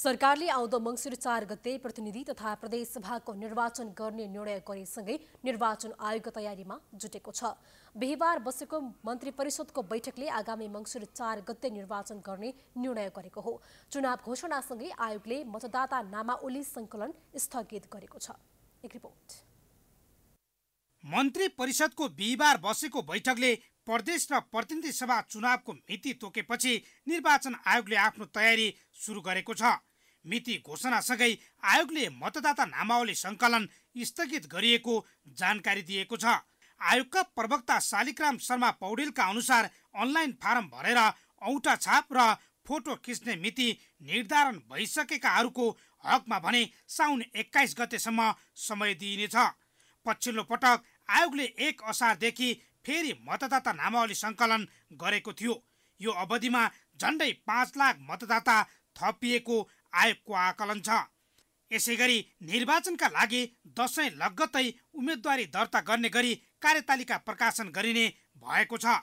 सरकारले आउँदो मङ्सिर चार गते प्रतिनिधि तथा प्रदेशसभाको निर्वाचन गर्ने निर्णय गरेसँगै निर्वाचन आयोगको तयारीमा जुटेको छ बिहिबार बसेको मन्त्री परिषदको बैठकले आगामी मङ्सिर चार गते निर्वाचन गर्ने निर्णय गरेको हो चुनाव घोषणासँगै आयोगले मतदाता नामावली सङ्कलन स्थगित गरेको छ एक रिपोर्ट मन्त्री परिषदको बिहिबार बसेको बैठकले प्रदेश र प्रतिनिधि सभा चुनावको मिति तोकेपछि निर्वाचन आयोगले आफ्नो तयारी सुरु गरेको छ मिति घोषणासँगै आयोगले मतदाता नामावली सङ्कलन स्थगित गरिएको जानकारी दिएको छ आयोगका प्रवक्ता शालिग्राम शर्मा पौडेलका अनुसार अनलाइन फारम भरेर औटा छाप र फोटो खिच्ने मिति निर्धारण भइसकेकाहरूको हकमा भने साउन एक्काइस गतेसम्म समय दिइनेछ पछिल्लो पटक आयोगले एक असारदेखि फेरि मतदाता नामावली सङ्कलन गरेको थियो यो अवधिमा झन्डै पाँच लाख मतदाता थपिएको आयोगको आकलन छ यसै गरी निर्वाचनका लागि दसैँ लगत्तै उम्मेदवारी दर्ता गर्ने गरी कार्यतालिका प्रकाशन गरिने भएको छ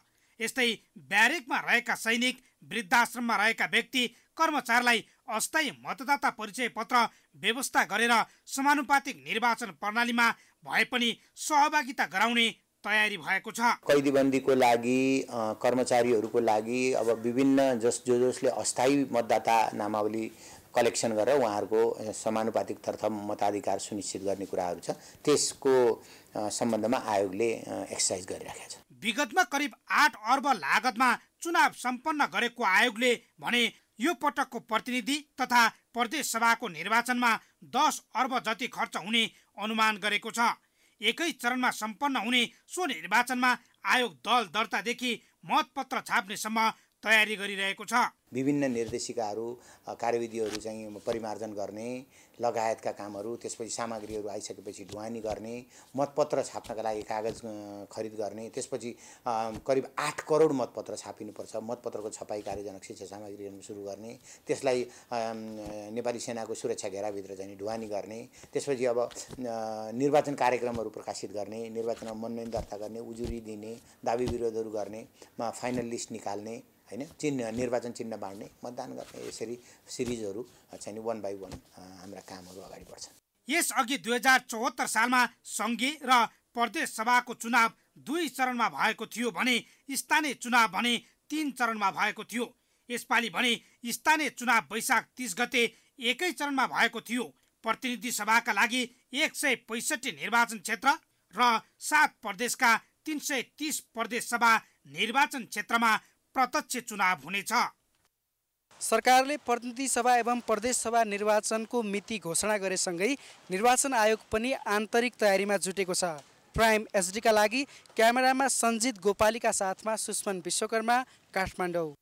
यस्तै ब्यारेकमा रहेका सैनिक वृद्धाश्रममा रहेका व्यक्ति कर्मचारीलाई अस्थायी मतदाता परिचय पत्र व्यवस्था गरेर समानुपातिक निर्वाचन प्रणालीमा भए पनि सहभागिता गराउने तयारी भएको छ कैदीबन्दीको लागि कर्मचारीहरूको लागि अब विभिन्न जस जो जसले अस्थायी मतदाता नामावली कलेक्सन गरेर उहाँहरूको समानुपातिक तर्फ मताधिकार सुनिश्चित गर्ने कुराहरू छ त्यसको सम्बन्धमा आयोगले एक्सर्साइज गरिराखेको छ विगतमा करिब आठ अर्ब लागतमा चुनाव सम्पन्न गरेको आयोगले भने यो पटकको प्रतिनिधि तथा प्रदेश सभाको निर्वाचनमा दस अर्ब जति खर्च हुने अनुमान गरेको छ एकै चरणमा सम्पन्न हुने सो निर्वाचनमा आयोग दल दर्तादेखि मतपत्र छाप्नेसम्म तयारी गरिरहेको छ विभिन्न निर्देशिकाहरू कार्यविधिहरू चाहिँ परिमार्जन गर्ने लगायतका कामहरू त्यसपछि सामग्रीहरू आइसकेपछि ढुवानी गर्ने मतपत्र छाप्नका लागि कागज खरिद गर्ने त्यसपछि करिब आठ करोड मतपत्र छापिनुपर्छ मतपत्रको छपाई कार्यजनक शिक्षा सामग्रीहरू सुरु गर्ने त्यसलाई नेपाली सेनाको सुरक्षा घेराभित्र चाहिँ ढुवानी गर्ने त्यसपछि अब निर्वाचन कार्यक्रमहरू प्रकाशित गर्ने निर्वाचनमा मनोनयन दर्ता गर्ने उजुरी दिने दावी विरोधहरू गर्ने फाइनल लिस्ट निकाल्ने होइन चिन्ह निर्वाचन चिन्ह बाँड्ने मतदान गर्ने यसरी सिरिजहरू चाहिँ वान बाई वान हाम्रा कामहरू अगाडि बढ्छन् यसअघि दुई हजार चौहत्तर सालमा सङ्घीय र प्रदेश सभाको चुनाव दुई चरणमा भएको थियो भने स्थानीय चुनाव भने तिन चरणमा भएको थियो यसपालि भने स्थानीय चुनाव वैशाख तिस गते एकै चरणमा भएको थियो प्रतिनिधि सभाका लागि एक सय पैँसठी निर्वाचन क्षेत्र र सात प्रदेशका तिन सय तिस प्रदेश सभा निर्वाचन क्षेत्रमा प्रत्यक्ष चुनाव हुनेछ सरकारले प्रतिनिधि सभा एवं प्रदेश सभा निर्वाचनको मिति घोषणा गरेसँगै निर्वाचन आयोग पनि आन्तरिक तयारीमा जुटेको छ प्राइम एसडीका लागि क्यामेरामा सञ्जित गोपालीका साथमा सुष्मन विश्वकर्मा काठमाडौँ